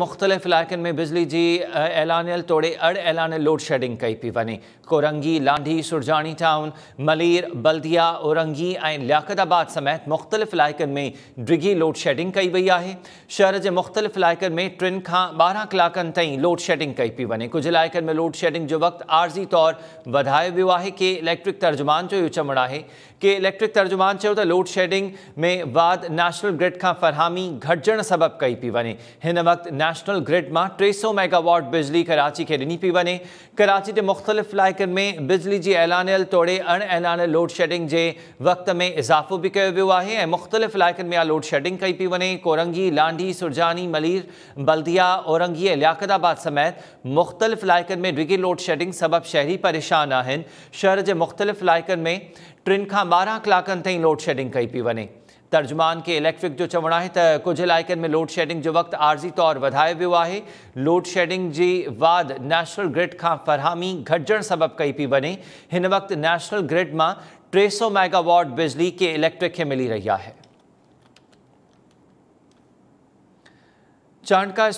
मुख्तलिफ़ इलाक में बिजली की ऐलानियल तोड़े अड़ ऐलान लोड शेडिंग कई पी वे कोरंगी लांडी सुरजानी टाउन मलीर बल्दिया औरंगी ए लियाकताबाद समेत मुख़्तलिफ़ इलाक में डिघी लोड शेडिंग कई वही है शहर के मुख़्तलिफ़ इलाक़ में टिन का बारह कलाक लोड शेडिंग कई पी वे कुछ इलाक में लोड शेडिंग जो वक्त आर्जी तौर वधायो वो है कि इलेक्ट्रिक तर्जुमान जो चवण है कि इलेक्ट्रिक तर्जुमान चयो लोडशेडिंग लोड शेडिंग में वाद नेशनल ग्रिड का फ़रहामी घटज सबब कई पी वे वक्त नेशनल ग्रिड में टे सौ मेगावॉट बिजली कराची के डिनी पी वे कराची के मुख्तलिफ़ इलाक़ में बिजली की ऐलानियल तोड़े अण ऐलानियल लोडशेडिंग के वक्त में इजाफ़ो भी किया वो है मुख्तलिफ़ इलाक़ में आ लोडशेडिंग कई पी वे कोरंगी लांडी सुरजानी मलिर बल्दिया औरंगी लियाकताबाद समेत मुख्तलिफ़ इलाक़ में डिगी लोडशेडिंग सबब शहरी परेशान आन शहर के मुख्तलिफ़ इलाक़ में टिन का बारह कलाक ताईं कई पी वे तर्जुमान के इलेक्ट्रिक जो चवणा है कुछ इलाक़ में लोड शेडिंग जो वक्त आर्ज़ी तौर वधायो वो है लोड शेडिंग जी वाद नेशनल ग्रिड का फरहमी घटजन सबब कई पी वे हिन नेशनल ग्रिड मां टे सौ मेगावॉट बिजली के इलेक्ट्रिक के मिली रही है चांडका